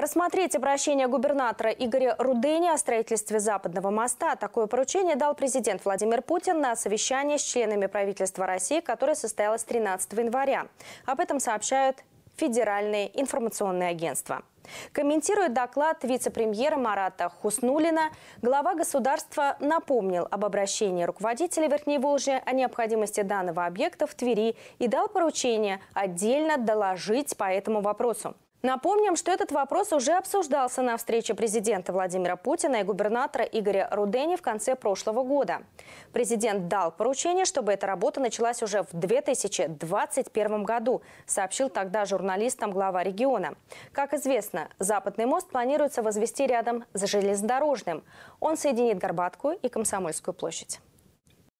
Рассмотреть обращение губернатора Игоря Рудыни о строительстве Западного моста. Такое поручение дал президент Владимир Путин на совещании с членами правительства России, которое состоялось 13 января. Об этом сообщают федеральные информационные агентства. Комментирует доклад вице-премьера Марата Хуснулина, глава государства напомнил об обращении руководителя Верхней Волжи о необходимости данного объекта в Твери и дал поручение отдельно доложить по этому вопросу. Напомним, что этот вопрос уже обсуждался на встрече президента Владимира Путина и губернатора Игоря Рудени в конце прошлого года. Президент дал поручение, чтобы эта работа началась уже в 2021 году, сообщил тогда журналистам глава региона. Как известно, Западный мост планируется возвести рядом с железнодорожным. Он соединит Горбатку и Комсомольскую площадь.